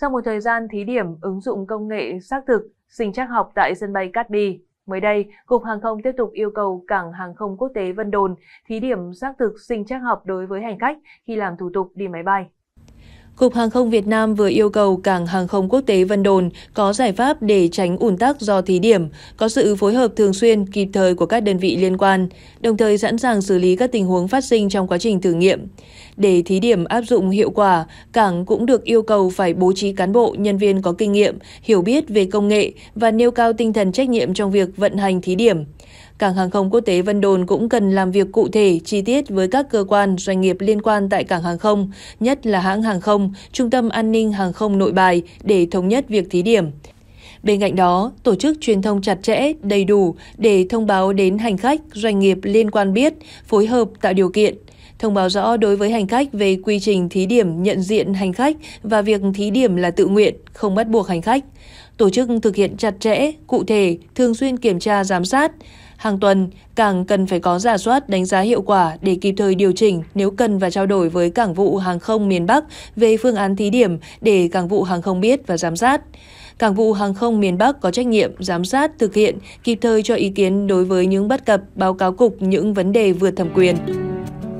Sau một thời gian thí điểm ứng dụng công nghệ xác thực sinh trắc học tại sân bay Cát Bi, mới đây, Cục Hàng không tiếp tục yêu cầu Cảng Hàng không Quốc tế Vân Đồn thí điểm xác thực sinh trắc học đối với hành khách khi làm thủ tục đi máy bay. Cục Hàng không Việt Nam vừa yêu cầu Cảng Hàng không Quốc tế Vân Đồn có giải pháp để tránh ủn tắc do thí điểm, có sự phối hợp thường xuyên, kịp thời của các đơn vị liên quan, đồng thời sẵn sàng xử lý các tình huống phát sinh trong quá trình thử nghiệm. Để thí điểm áp dụng hiệu quả, Cảng cũng được yêu cầu phải bố trí cán bộ, nhân viên có kinh nghiệm, hiểu biết về công nghệ và nêu cao tinh thần trách nhiệm trong việc vận hành thí điểm. Cảng hàng không quốc tế Vân Đồn cũng cần làm việc cụ thể, chi tiết với các cơ quan, doanh nghiệp liên quan tại cảng hàng không, nhất là hãng hàng không, trung tâm an ninh hàng không nội bài để thống nhất việc thí điểm. Bên cạnh đó, tổ chức truyền thông chặt chẽ, đầy đủ để thông báo đến hành khách, doanh nghiệp liên quan biết, phối hợp tạo điều kiện. Thông báo rõ đối với hành khách về quy trình thí điểm nhận diện hành khách và việc thí điểm là tự nguyện, không bắt buộc hành khách. Tổ chức thực hiện chặt chẽ, cụ thể, thường xuyên kiểm tra giám sát. Hàng tuần, cảng cần phải có giả soát đánh giá hiệu quả để kịp thời điều chỉnh nếu cần và trao đổi với Cảng vụ Hàng không miền Bắc về phương án thí điểm để Cảng vụ Hàng không biết và giám sát. Cảng vụ Hàng không miền Bắc có trách nhiệm giám sát thực hiện, kịp thời cho ý kiến đối với những bất cập, báo cáo cục những vấn đề vượt thẩm quyền.